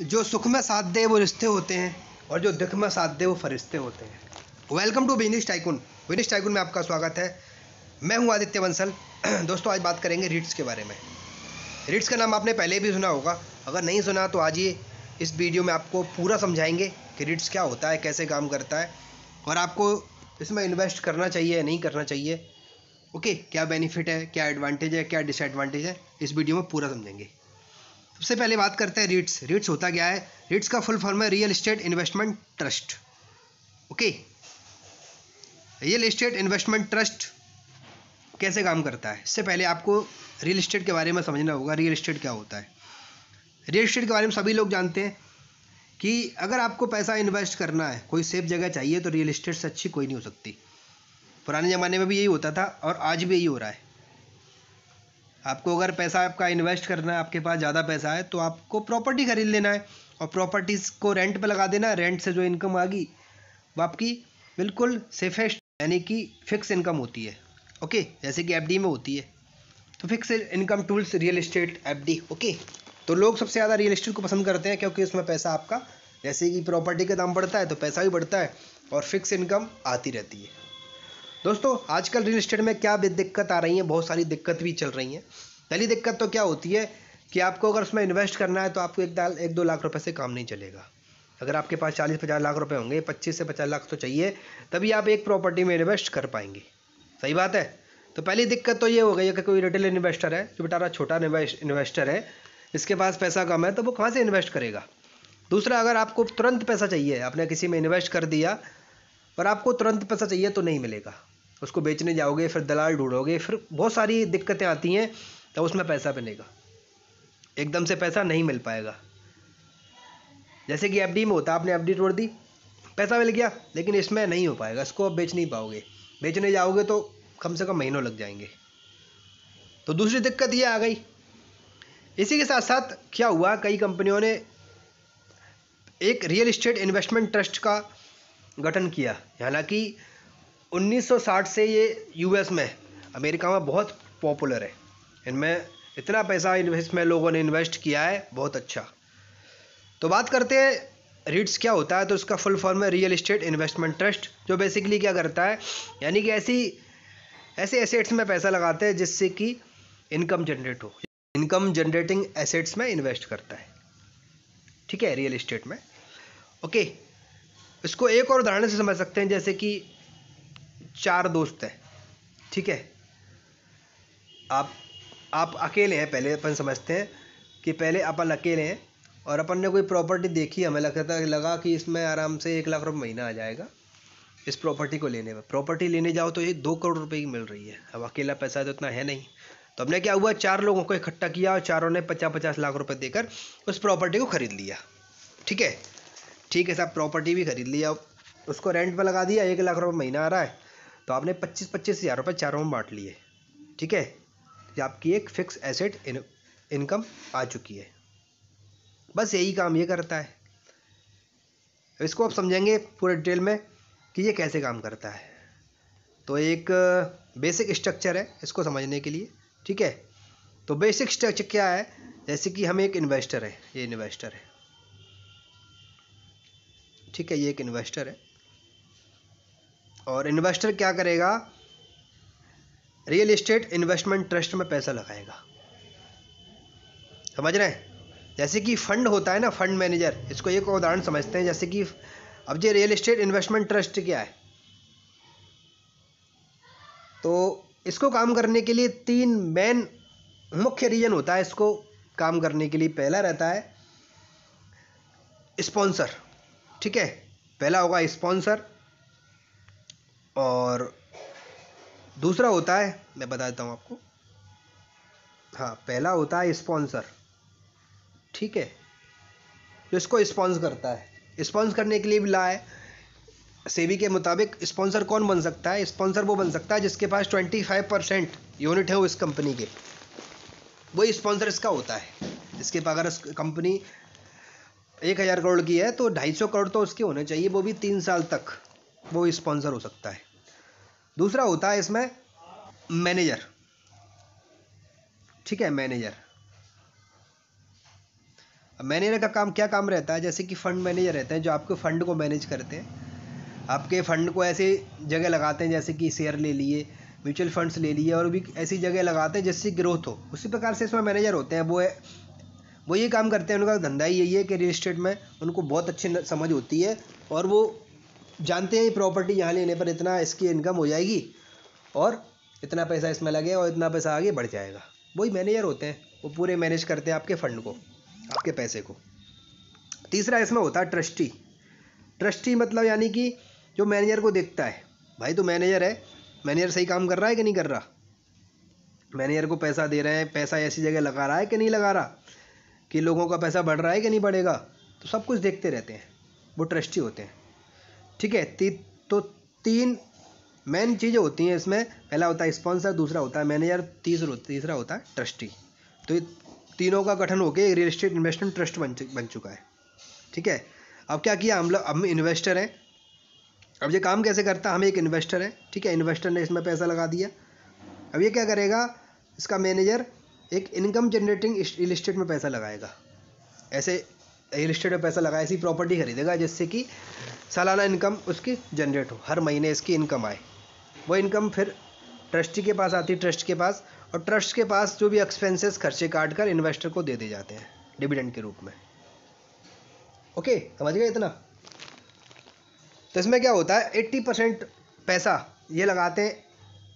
जो सुख में साथ दे वो रिश्ते होते हैं और जो दुख में साथ दे वो फरिश्ते होते हैं welcome to business tycoon business tycoon में आपका स्वागत है मैं हूं आदित्य बंसल दोस्तों आज बात करेंगे रीट्स के बारे में रीट्स का नाम आपने पहले भी सुना होगा अगर नहीं सुना तो आज ये इस वीडियो में आपको पूरा समझाएंगे कि रीट्स क्या होता है कैसे काम करता है और आपको इसमें इन्वेस्ट करना चाहिए या नहीं करना चाहिए ओके क्या बेनिफिट है क्या एडवांटेज है क्या डिसएडवांटेज है इस वीडियो में पूरा समझेंगे सबसे पहले बात करते हैं रिट्स रिट्स होता क्या है रिट्स का फुल फॉर्म है real estate investment trust okay real estate investment trust कैसे काम करता है इससे पहले आपको रियल इस्टेट के बारे में समझना होगा रियल इस्टेट क्या होता है रियल इस्टेट के बारे में सभी लोग जानते हैं कि अगर आपको पैसा इन्वेस्ट करना है कोई सेफ जगह चाहिए तो रियल इस्टेट से अच्छी कोई नहीं हो सकती पुराने ज़माने में भी यही होता था और आज भी यही हो रहा है आपको अगर पैसा आपका इन्वेस्ट करना है आपके पास ज़्यादा पैसा है तो आपको प्रॉपर्टी खरीद लेना है और प्रॉपर्टीज़ को रेंट पे लगा देना रेंट से जो इनकम आ गई वो आपकी बिल्कुल सेफेस्ट यानी कि फिक्स इनकम होती है ओके जैसे कि एफडी में होती है तो fix income tools real estate FD okay तो लोग सबसे ज़्यादा रियल इस्टेट को पसंद करते हैं क्योंकि उसमें पैसा आपका जैसे कि प्रॉपर्टी का दाम बढ़ता है तो पैसा भी बढ़ता है और फिक्स इनकम आती रहती है दोस्तों आजकल रियल इस्टेट में क्या दिक्कत आ रही है बहुत सारी दिक्कत भी चल रही हैं पहली दिक्कत तो क्या होती है कि आपको अगर उसमें इन्वेस्ट करना है तो आपको एक दाल एक दो लाख रुपए से काम नहीं चलेगा अगर आपके पास चालीस पचास लाख रुपए होंगे पच्चीस से पचास लाख तो चाहिए तभी आप एक प्रॉपर्टी में इन्वेस्ट कर पाएंगे सही बात है तो पहली दिक्कत तो ये हो गई है कि कोई रिटेल इन्वेस्टर है जो बेटारा छोटा इन्वेस्टर है इसके पास पैसा कम है तो वो कहाँ से इन्वेस्ट करेगा दूसरा अगर आपको तुरंत पैसा चाहिए आपने किसी में इन्वेस्ट कर दिया और आपको तुरंत पैसा चाहिए तो नहीं मिलेगा उसको बेचने जाओगे फिर दलाल ढूंढोगे फिर बहुत सारी दिक्कतें आती हैं तो उसमें पैसा बनेगा एकदम से पैसा नहीं मिल पाएगा जैसे कि एफ में होता आपने एफ तोड़ दी पैसा मिल गया लेकिन इसमें नहीं हो पाएगा इसको आप बेच नहीं पाओगे बेचने जाओगे तो कम से कम महीनों लग जाएंगे तो दूसरी दिक्कत ये आ गई इसी के साथ साथ क्या हुआ कई कंपनियों ने एक रियल इस्टेट इन्वेस्टमेंट ट्रस्ट का गठन किया हालांकि 1960 से ये यूएस में अमेरिका में बहुत पॉपुलर है इनमें इतना पैसा इसमें लोगों ने इन्वेस्ट किया है बहुत अच्छा तो बात करते हैं रिट्स क्या होता है तो उसका फुल फॉर्म है रियल इस्टेट इन्वेस्टमेंट ट्रस्ट जो बेसिकली क्या करता है यानी कि ऐसी ऐसे एसेट्स में पैसा लगाते हैं जिससे कि इनकम जनरेट हो इनकम जनरेटिंग एसेट्स में इन्वेस्ट करता है ठीक है रियल इस्टेट में ओके इसको एक और उदाहरण से समझ सकते हैं जैसे कि चार दोस्त हैं ठीक है आप आप अकेले हैं पहले अपन समझते हैं कि पहले अपन अकेले हैं और अपन ने कोई प्रॉपर्टी देखी हमें लगता था लगा कि इसमें आराम से एक लाख रुपये महीना आ जाएगा इस प्रॉपर्टी को लेने में प्रॉपर्टी लेने जाओ तो ये दो करोड़ रुपए की मिल रही है अब अकेला पैसा तो इतना है नहीं तो हमने क्या हुआ चार लोगों को इकट्ठा किया और चारों ने पचास पचास लाख रुपए देकर उस प्रॉपर्टी को खरीद लिया ठीक है ठीक है साहब प्रॉपर्टी भी खरीद लिया उसको रेंट पर लगा दिया एक लाख रुपये महीना आ रहा है तो आपने पच्चीस पच्चीस हज़ार रुपये चारों में बांट लिए ठीक है ये आपकी एक फिक्स एसेट इन, इनकम आ चुकी है बस यही काम ये करता है इसको आप समझेंगे पूरे डिटेल में कि ये कैसे काम करता है तो एक बेसिक स्ट्रक्चर है इसको समझने के लिए ठीक है तो बेसिक स्ट्रक्चर क्या है जैसे कि हम एक इन्वेस्टर है ये इन्वेस्टर है ठीक है ये एक इन्वेस्टर है और इन्वेस्टर क्या करेगा रियल इस्टेट इन्वेस्टमेंट ट्रस्ट में पैसा लगाएगा समझ रहे हैं जैसे कि फंड होता है ना फंड मैनेजर इसको एक उदाहरण समझते हैं जैसे कि अब जो रियल इस्टेट इन्वेस्टमेंट ट्रस्ट क्या है तो इसको काम करने के लिए तीन मेन मुख्य रीजन होता है इसको काम करने के लिए पहला रहता है स्पॉन्सर ठीक है पहला होगा स्पॉन्सर और दूसरा होता है मैं बता देता हूँ आपको हाँ पहला होता है स्पॉन्सर ठीक है जो इसको स्पॉन्स करता है स्पॉन्स करने के लिए भी लाए सेबी के मुताबिक स्पॉन्सर कौन बन सकता है स्पॉन्सर वो बन सकता है जिसके पास ट्वेंटी फाइव परसेंट यूनिट है वो इस कंपनी के वही स्पॉन्सर इसका होता है इसके पास अगर कंपनी एक हज़ार करोड़ की है तो ढाई सौ करोड़ तो उसके होने चाहिए वो भी तीन साल तक वो स्पॉन्सर हो सकता है दूसरा होता है इसमें मैनेजर ठीक है मैनेजर मैनेजर का काम क्या काम रहता है जैसे कि फंड मैनेजर रहते हैं जो आपके फंड को मैनेज करते हैं आपके फंड को ऐसे जगह लगाते हैं जैसे कि शेयर ले लिए म्यूचुअल फंड्स ले लिए और भी ऐसी जगह लगाते हैं जिससे ग्रोथ हो उसी प्रकार से इसमें मैनेजर होते हैं वो है वो ये काम करते हैं उनका धंधा ही यही है कि रियल इस्टेट में उनको बहुत अच्छी समझ होती है और वो जानते हैं प्रॉपर्टी यहाँ लेने पर इतना इसकी इनकम हो जाएगी और इतना पैसा इसमें लगे और इतना पैसा आगे बढ़ जाएगा वही मैनेजर होते हैं वो पूरे मैनेज करते हैं आपके फ़ंड को आपके पैसे को तीसरा इसमें होता है ट्रस्टी ट्रस्टी मतलब यानी कि जो मैनेजर को देखता है भाई तो मैनेजर है मैनेजर सही काम कर रहा है कि नहीं कर रहा मैनेजर को पैसा दे रहे हैं पैसा ऐसी जगह लगा रहा है कि नहीं लगा रहा कि लोगों का पैसा बढ़ रहा है कि नहीं बढ़ेगा तो सब कुछ देखते रहते हैं वो ट्रस्टी होते हैं ठीक है ती, तो तीन मेन चीज़ें होती हैं इसमें पहला होता है स्पॉन्सर दूसरा होता है मैनेजर तीसरा तीसरा होता है ट्रस्टी तो ये तीनों का गठन होकर रियल इस्टेट इन्वेस्टमेंट ट्रस्ट बन बन चुका है ठीक है अब क्या किया हम लोग हम इन्वेस्टर हैं अब ये काम कैसे करता हम एक इन्वेस्टर हैं ठीक है इन्वेस्टर ने इसमें पैसा लगा दिया अब ये क्या करेगा इसका मैनेजर एक इनकम जनरेटिंग रियल इस्टेट में पैसा लगाएगा ऐसे रियल इस्टेट में पैसा लगाए ऐसी प्रॉपर्टी खरीदेगा जिससे कि सालाना इनकम उसकी जनरेट हो हर महीने इसकी इनकम आए वो इनकम फिर ट्रस्टी के पास आती है ट्रस्ट के पास और ट्रस्ट के पास जो भी एक्सपेंसेस खर्चे काट कर इन्वेस्टर को दे दिए जाते हैं डिविडेंड के रूप में ओके समझ गए इतना तो इसमें क्या होता है एट्टी परसेंट पैसा ये लगाते हैं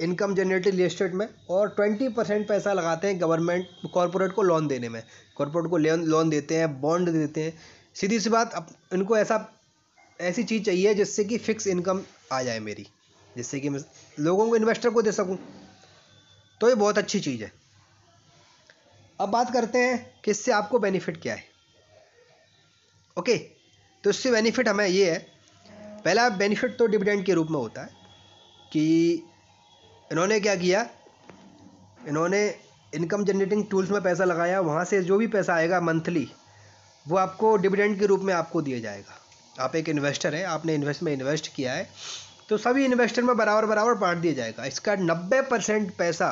इनकम जनरेटेड रियल इस्टेट में और ट्वेंटी परसेंट पैसा लगाते हैं गवर्नमेंट कॉरपोरेट को लोन देने में कॉरपोरेट को लोन लोन देते हैं बॉन्ड देते हैं सीधी सी बात अब इनको ऐसा ऐसी चीज़ चाहिए जिससे कि फिक्स इनकम आ जाए मेरी जिससे कि मैं लोगों को इन्वेस्टर को दे सकूं तो ये बहुत अच्छी चीज़ है अब बात करते हैं कि इससे आपको बेनिफिट क्या है ओके तो इससे बेनिफिट हमें ये है पहला बेनिफिट तो डिविडेंड के रूप में होता है कि इन्होंने क्या किया इन्होंने इनकम जनरेटिंग टूल्स में पैसा लगाया वहाँ से जो भी पैसा आएगा मंथली वो आपको डिविडेंड के रूप में आपको दिया जाएगा आप एक इन्वेस्टर हैं आपने इन्वेस्ट में इन्वेस्ट किया है तो सभी इन्वेस्टर में बराबर बराबर बांट दिया जाएगा इसका नब्बे परसेंट पैसा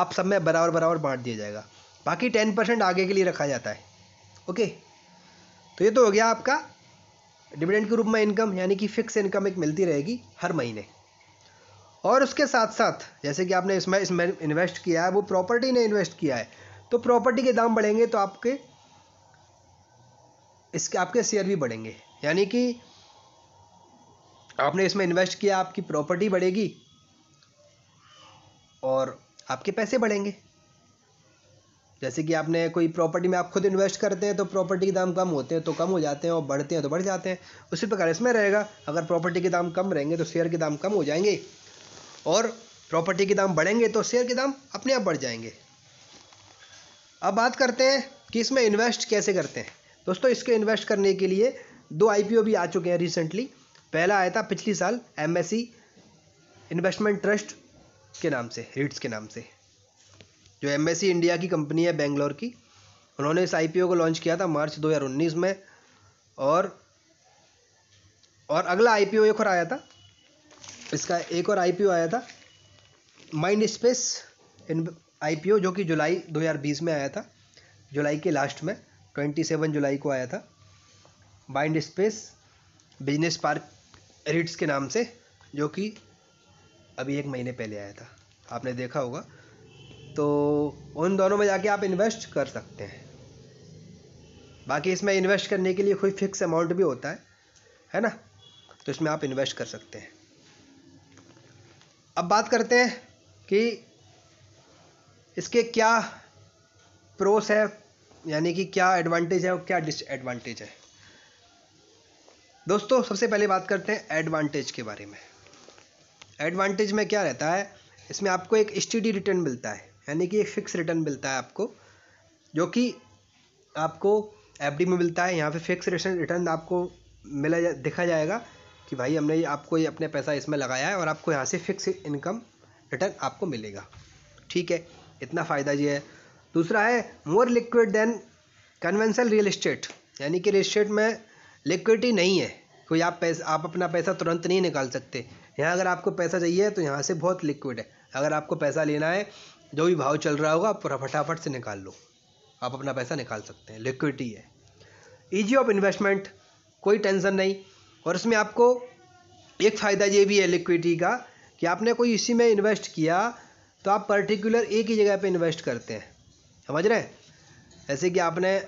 आप सब में बराबर बराबर बांट दिया जाएगा बाकी टेन परसेंट आगे के लिए रखा जाता है ओके तो ये तो हो गया आपका डिविडेंड के रूप में इनकम यानी कि फिक्स इनकम एक मिलती रहेगी हर महीने और उसके साथ साथ जैसे कि आपने इसमें इसमें इन्वेस्ट किया है वो प्रॉपर्टी ने इन्वेस्ट किया है तो प्रॉपर्टी के दाम बढ़ेंगे तो आपके इसके आपके शेयर भी बढ़ेंगे यानी कि आपने इसमें इन्वेस्ट किया आपकी प्रॉपर्टी बढ़ेगी और आपके पैसे बढ़ेंगे जैसे कि आपने कोई प्रॉपर्टी में आप खुद इन्वेस्ट करते हैं तो प्रॉपर्टी के दाम कम होते हैं तो कम हो जाते हैं और बढ़ते हैं तो बढ़ जाते हैं उसी प्रकार इसमें रहेगा अगर प्रॉपर्टी के दाम कम रहेंगे तो शेयर के दाम कम हो जाएंगे और प्रॉपर्टी के दाम बढ़ेंगे तो शेयर के दाम अपने आप बढ़ जाएंगे अब बात करते हैं कि इसमें इन्वेस्ट कैसे करते हैं दोस्तों इसके इन्वेस्ट करने के लिए दो आई भी आ चुके हैं रिसेंटली पहला आया था पिछले साल एम इन्वेस्टमेंट ट्रस्ट के नाम से रिट्स के नाम से जो एम इंडिया e की कंपनी है बेंगलोर की उन्होंने इस आई को लॉन्च किया था मार्च 2019 में और और अगला ओ एक और आया था इसका एक और आईपीओ आया था माइंड स्पेस इन आईपीओ जो कि जुलाई 2020 में आया था जुलाई के लास्ट में 27 जुलाई को आया था Mindspace Business Park REITs के नाम से जो कि अभी एक महीने पहले आया था आपने देखा होगा तो उन दोनों में जाके आप इन्वेस्ट कर सकते हैं बाकी इसमें इन्वेस्ट करने के लिए कोई फिक्स अमाउंट भी होता है है ना तो इसमें आप इन्वेस्ट कर सकते हैं अब बात करते हैं कि इसके क्या प्रोस है यानी कि क्या एडवांटेज है और क्या डिसएडवांटेज है दोस्तों सबसे पहले बात करते हैं एडवांटेज के बारे में एडवांटेज में क्या रहता है इसमें आपको एक स्टडी रिटर्न मिलता है यानी कि एक फिक्स रिटर्न मिलता है आपको जो कि आपको एफ में मिलता है यहाँ पे फिक्स रिटर्न आपको मिला जा दिखा जाएगा कि भाई हमने आपको ये अपने पैसा इसमें लगाया है और आपको यहाँ से फिक्स इनकम रिटर्न आपको मिलेगा ठीक है इतना फ़ायदा ये है दूसरा है more liquid than conventional real estate यानी कि रियल इस्टेट में लिक्विडिटी नहीं है कोई आप पैसा आप अपना पैसा तुरंत नहीं निकाल सकते यहाँ अगर आपको पैसा चाहिए तो यहाँ से बहुत लिक्विड है अगर आपको पैसा लेना है जो भी भाव चल रहा होगा आप फटाफट से निकाल लो आप अपना पैसा निकाल सकते हैं लिक्विडिटी है ईजी ऑफ इन्वेस्टमेंट कोई टेंशन नहीं और इसमें आपको एक फ़ायदा ये भी है लिक्विडिटी का कि आपने कोई इसी में इन्वेस्ट किया तो आप पर्टिकुलर एक ही जगह पे इन्वेस्ट करते हैं समझ रहे हैं जैसे कि आपने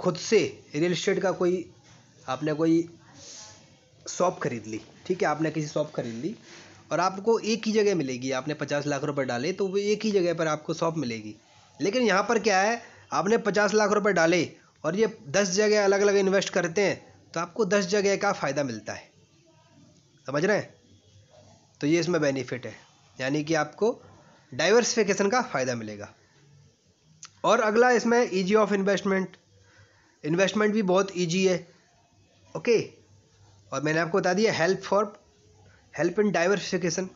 खुद से रियल इस्टेट का कोई आपने कोई शॉप खरीद ली ठीक है आपने किसी शॉप खरीद ली और आपको एक ही जगह मिलेगी आपने पचास लाख रुपए डाले तो वो एक ही जगह पर आपको शॉप मिलेगी लेकिन यहाँ पर क्या है आपने पचास लाख रुपए डाले और ये दस जगह अलग अलग इन्वेस्ट करते हैं तो आपको दस जगह का फ़ायदा मिलता है समझ रहे हैं तो ये इसमें बेनिफिट है यानी कि आपको डाइवर्सिफिकेशन का फ़ायदा मिलेगा और अगला इसमें ईजी ऑफ इन्वेस्टमेंट इन्वेस्टमेंट भी बहुत ईजी है ओके और मैंने आपको बता दिया help for help in diversification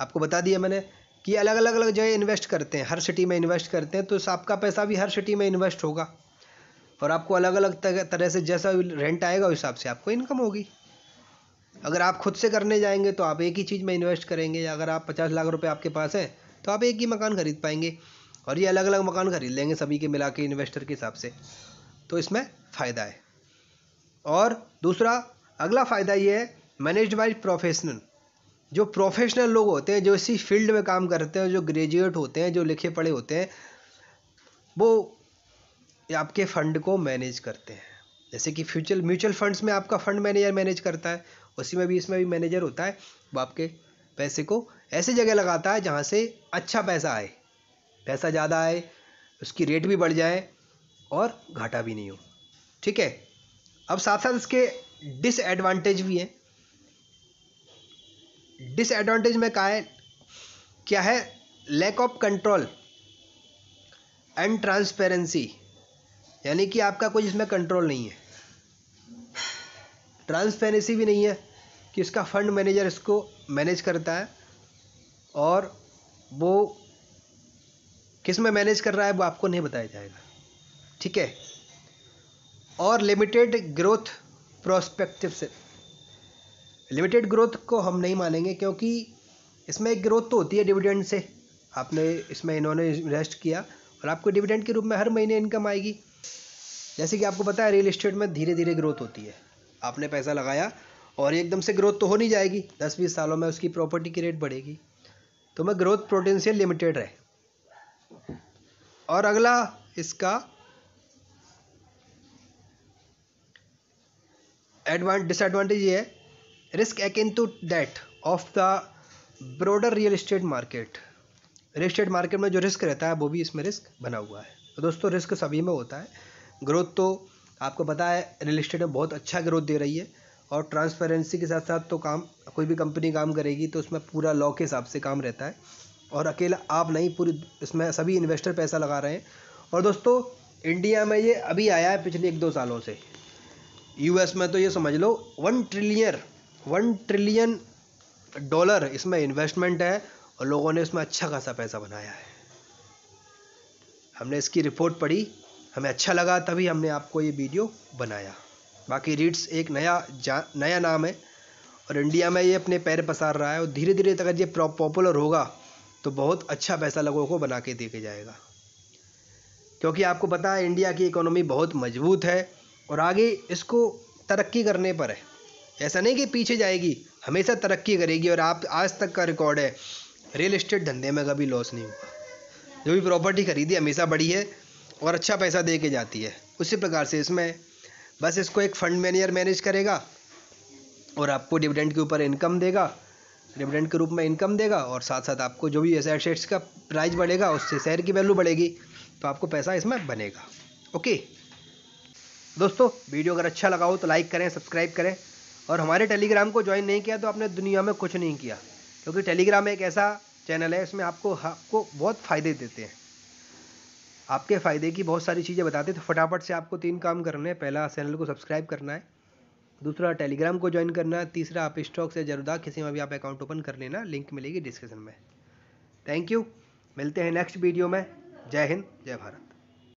आपको बता दिया मैंने कि अलग अलग अलग जगह इन्वेस्ट करते हैं हर सिटी में इन्वेस्ट करते हैं तो आपका पैसा भी हर सिटी में इन्वेस्ट होगा और आपको अलग अलग तरह से जैसा रेंट आएगा उस हिसाब से आपको इनकम होगी अगर आप खुद से करने जाएंगे तो आप एक ही चीज़ में इन्वेस्ट करेंगे अगर आप पचास लाख रुपए आपके पास है तो आप एक ही मकान खरीद पाएंगे और ये अलग अलग मकान खरीद लेंगे सभी के मिला के इन्वेस्टर के हिसाब से तो इसमें फ़ायदा है और दूसरा अगला फ़ायदा ये है मैनेज बाई प्रोफेशनल जो प्रोफेशनल लोग होते हैं जो इसी फील्ड में काम करते हैं जो ग्रेजुएट होते हैं जो लिखे पढ़े होते हैं वो आपके फंड को मैनेज करते हैं जैसे कि फ्यूचर म्यूचुअल फंड्स में आपका फंड मैनेजर मैनेज करता है उसी में भी इसमें भी मैनेजर होता है वो आपके पैसे को ऐसे जगह लगाता है जहाँ से अच्छा पैसा आए पैसा ज़्यादा आए उसकी रेट भी बढ़ जाए और घाटा भी नहीं हो ठीक है अब साथ साथ इसके डिसएडवांटेज भी हैं डिसएडवांटेज में कहा है क्या है lack of control and transparency यानी कि आपका कोई इसमें कंट्रोल नहीं है ट्रांसपेरेंसी भी नहीं है कि इसका फंड मैनेजर इसको मैनेज करता है और वो किस में मैनेज कर रहा है वो आपको नहीं बताया जाएगा ठीक है और लिमिटेड ग्रोथ प्रोस्पेक्टिव से लिमिटेड ग्रोथ को हम नहीं मानेंगे क्योंकि इसमें एक ग्रोथ तो होती है डिविडेंड से आपने इसमें इन्होंने इन्वेस्ट किया और आपको डिविडेंड के रूप में हर महीने इनकम आएगी जैसे कि आपको पता है रियल इस्टेट में धीरे धीरे ग्रोथ होती है आपने पैसा लगाया और एकदम से ग्रोथ तो हो नहीं जाएगी दस बीस सालों में उसकी प्रॉपर्टी की रेट बढ़ेगी तो मैं ग्रोथ पोटेंशियल लिमिटेड रहे और अगला इसका एडवांट डिसएडवांटेज ये है risk akin to that of the broader real estate market real estate market में जो रिस्क रहता है वो भी इसमें रिस्क बना हुआ है तो दोस्तों रिस्क सभी में होता है ग्रोथ तो आपको पता है रियल इस्टेट में बहुत अच्छा ग्रोथ दे रही है और ट्रांसपेरेंसी के साथ साथ तो काम कोई भी कंपनी काम करेगी तो उसमें पूरा लॉ के हिसाब से काम रहता है और अकेला आप नहीं पूरी इसमें सभी इन्वेस्टर पैसा लगा रहे हैं और दोस्तों इंडिया में ये अभी आया है पिछले एक दो सालों से यूएस में तो ये समझ लो one trillion one trillion dollar इसमें इन्वेस्टमेंट है और लोगों ने इसमें अच्छा खासा पैसा बनाया है हमने इसकी रिपोर्ट पढ़ी हमें अच्छा लगा तभी हमने आपको ये वीडियो बनाया बाकी रीड्स एक नया जा नया नाम है और इंडिया में ये अपने पैर पसार रहा है और धीरे धीरे अगर ये पॉपुलर होगा तो बहुत अच्छा पैसा लोगों को बना के के जाएगा क्योंकि आपको पता है इंडिया की इकोनॉमी बहुत मजबूत है और आगे इसको तरक्की करने पर है ऐसा नहीं कि पीछे जाएगी हमेशा तरक्की करेगी और आप आज तक का रिकॉर्ड है रियल इस्टेट धंधे में कभी लॉस नहीं हुआ जो भी प्रॉपर्टी खरीदी हमेशा बड़ी है और अच्छा पैसा दे के जाती है उसी प्रकार से इसमें बस इसको एक फंड मैनेजर मैनेज करेगा और आपको डिविडेंड के ऊपर इनकम देगा डिविडेंड के रूप में इनकम देगा और साथ साथ आपको जो भी एसेट्स का प्राइस बढ़ेगा उससे शेयर की वैल्यू बढ़ेगी तो आपको पैसा इसमें बनेगा ओके दोस्तों वीडियो अगर अच्छा लगा हो तो लाइक करें सब्सक्राइब करें और हमारे टेलीग्राम को ज्वाइन नहीं किया तो आपने दुनिया में कुछ नहीं किया क्योंकि टेलीग्राम एक ऐसा चैनल है इसमें आपको आपको बहुत फ़ायदे देते हैं आपके फ़ायदे की बहुत सारी चीज़ें बताते तो फटाफट से आपको तीन काम करने हैं पहला चैनल को सब्सक्राइब करना है दूसरा टेलीग्राम को ज्वाइन करना है तीसरा आप स्टॉक से जरूदा किसी में भी आप अकाउंट ओपन कर लेना लिंक मिलेगी डिस्क्रिप्शन में थैंक यू मिलते हैं नेक्स्ट वीडियो में जय हिंद जय भारत